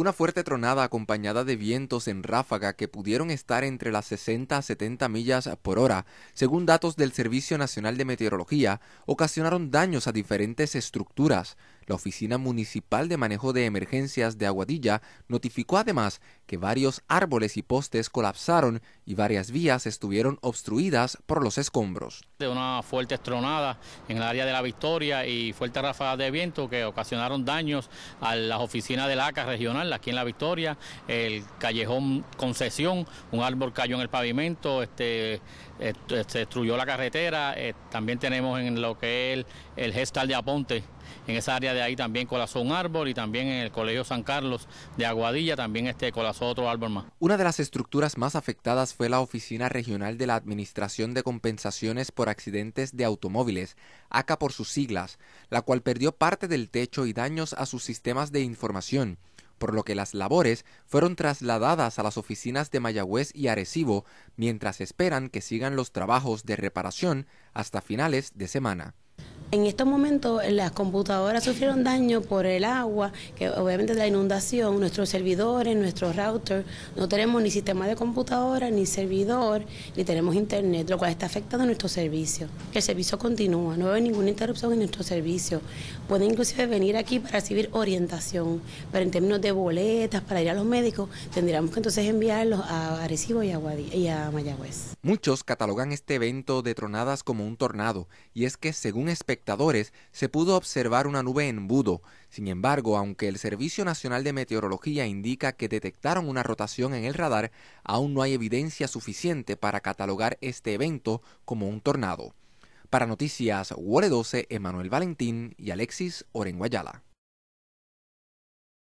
Una fuerte tronada acompañada de vientos en ráfaga que pudieron estar entre las 60 a 70 millas por hora, según datos del Servicio Nacional de Meteorología, ocasionaron daños a diferentes estructuras, la Oficina Municipal de Manejo de Emergencias de Aguadilla notificó además que varios árboles y postes colapsaron y varias vías estuvieron obstruidas por los escombros. De una fuerte estronada en el área de la Victoria y fuerte ráfagas de viento que ocasionaron daños a las oficinas del ACA regional aquí en la Victoria, el callejón Concesión, un árbol cayó en el pavimento, este, eh, se destruyó la carretera, eh, también tenemos en lo que es el Gestal de Aponte en esa área de ahí también colapsó un árbol y también en el Colegio San Carlos de Aguadilla también este colapsó otro árbol más. Una de las estructuras más afectadas fue la Oficina Regional de la Administración de Compensaciones por Accidentes de Automóviles, ACA por sus siglas, la cual perdió parte del techo y daños a sus sistemas de información por lo que las labores fueron trasladadas a las oficinas de Mayagüez y Arecibo mientras esperan que sigan los trabajos de reparación hasta finales de semana. En estos momentos las computadoras sufrieron daño por el agua, que obviamente la inundación, nuestros servidores, nuestros routers, no tenemos ni sistema de computadora, ni servidor, ni tenemos internet, lo cual está afectando nuestro servicio. El servicio continúa, no hay ninguna interrupción en nuestro servicio. Pueden inclusive venir aquí para recibir orientación, pero en términos de boletas, para ir a los médicos, tendríamos que entonces enviarlos a Arecibo y a, Mayagüez. Muchos catalogan este evento de tronadas como un tornado, y es que según espectáculos se pudo observar una nube embudo. Sin embargo, aunque el Servicio Nacional de Meteorología indica que detectaron una rotación en el radar, aún no hay evidencia suficiente para catalogar este evento como un tornado. Para Noticias Wore 12, Emanuel Valentín y Alexis Orenguayala.